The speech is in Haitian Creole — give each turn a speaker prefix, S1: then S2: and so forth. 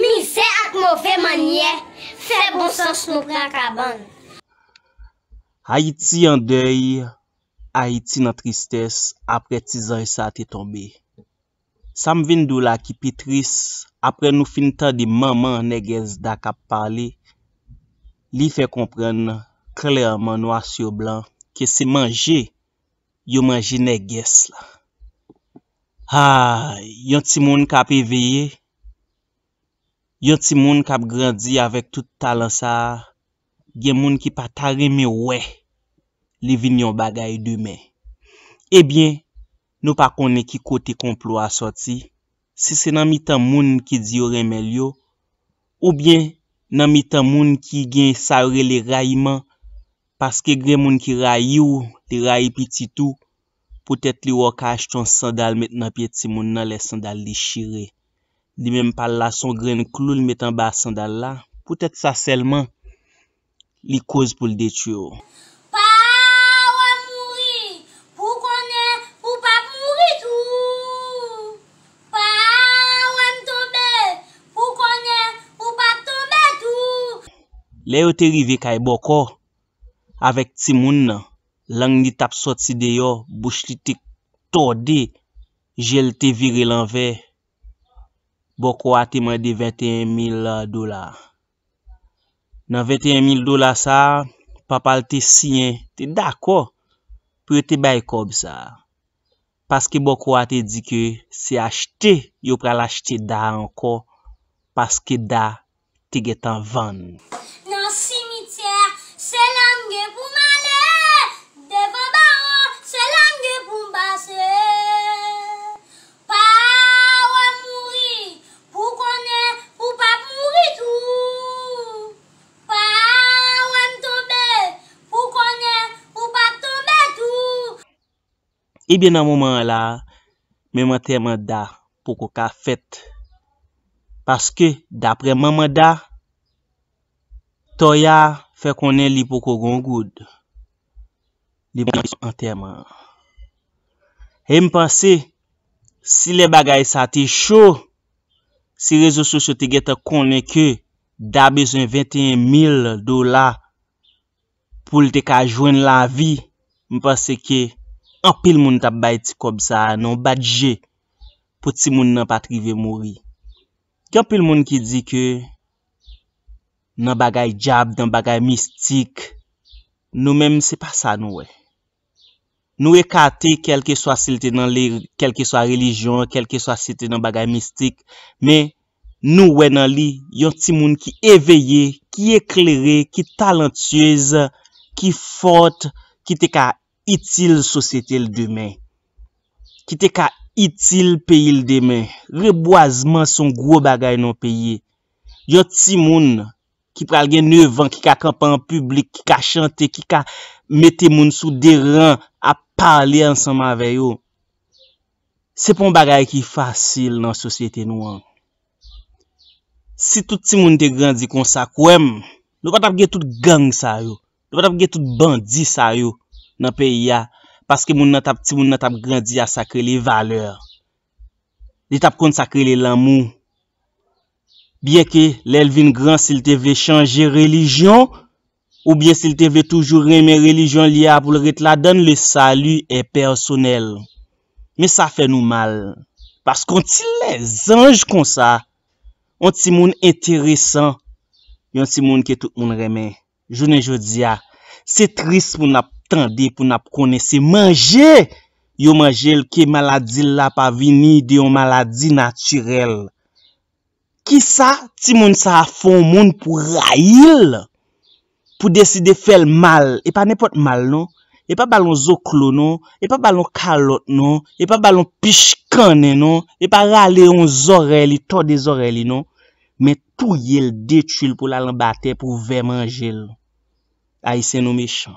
S1: Mi se ak mou fe manye, fe bon sons nou pran kaban. Hayti yon dey, hayti nan tristes apre ti zan sa te tombe. Sam vin dou la ki pitris, apre nou fin tan di maman neges da kap pale, li fe kompren klerman noa syo blan, ke se manje, yo manje neges la. Ha, yon ti moun kap eveye, Yon ti moun kap grandi avek tout talan sa, gen moun ki pa tare me we, li vin yon bagay di men. Ebyen, nou pa konen ki kote komplo a soti, si se nan mi tan moun ki di yon reme lyo, ou byen nan mi tan moun ki gen sare le rayman, paske gen moun ki rayyou, te rayy pi titou, pote te li wakaj ton sandal met nan pye ti moun nan le sandal li shirey. Di menm pal la son gren klou li metan basan dal la. Poutet sa selman li kouz pou li detu yo. Pa wan mouri pou konen pou pap mouri tou. Pa wan tombe pou konen pou pap tombe tou. Le yo te rive kay boko. Awek ti moun lan ni tap sot si de yo. Bouch li te torde. Jel te vire lan vey. Boko a te mwede 21,000 dolar. Nan 21,000 dolar sa, papal te sinye te dako pou te bayi kob sa. Paske boko a te di ke se achte yo pral achte da anko paske da te getan van. Ibe nan mouman la Mè mwen teman da Poko ka fet Paske dapre mè mwen da Toya Fè konen li poko gongoud Li mwen teman E mwen pense Si le bagay sa ti chou Si rezo sosyo te geta konen ke Da bezon 21 mil do la Poul te ka jwen la vi Mwen pense ke Anpil moun tabay ti kob sa, nan badje pou ti moun nan patrive mouri. Kyanpil moun ki di ke nan bagay jab, nan bagay mistik, nou menm se pa sa nou we. Nou we kate kelke swa silti nan li, kelke swa relijon, kelke swa silti nan bagay mistik. Men nou we nan li, yon ti moun ki eveye, ki eklere, ki talentyese, ki fote, ki te ka evye. itil sosyete l demen. Ki te ka itil peyi l demen. Reboazman son gwo bagay non peyi. Yo ti moun ki pral gen 9 an, ki ka kampan publik, ki ka chante, ki ka mette moun sou deran a pale ansanman veyo. Se pon bagay ki fasil nan sosyete nou an. Si tout ti moun te grandi konsa kouem, nou va tapge tout gang sa yo. Nou va tapge tout bandi sa yo. nan pe ya, paske moun nan tap ti moun nan tap grandi a sakre li valeur. Li tap kon sakre li lan moun. Biye ki, lel vin gran sil te ve chanje relijyon, ou biye sil te ve toujou reme relijyon li ya, pou lorit la dan le salu e personel. Me sa fe nou mal, paske moun ti le zanj kon sa, moun ti moun enteresan, moun ti moun ki tout moun reme. Jounen jodi ya, se tris moun ap, Tande pou nap kone se manje, yo manje l ke maladi la pa vini de yon maladi naturel. Ki sa, ti moun sa a fon moun pou rayil, pou deside fel mal. E pa nepot mal nou, e pa balon zoklo nou, e pa balon kalot nou, e pa balon pishkane nou, e pa rale yon zoreli, to de zoreli nou. Men tou yel detu l pou la lan bate pou ve manje l. Ay se nou mecham.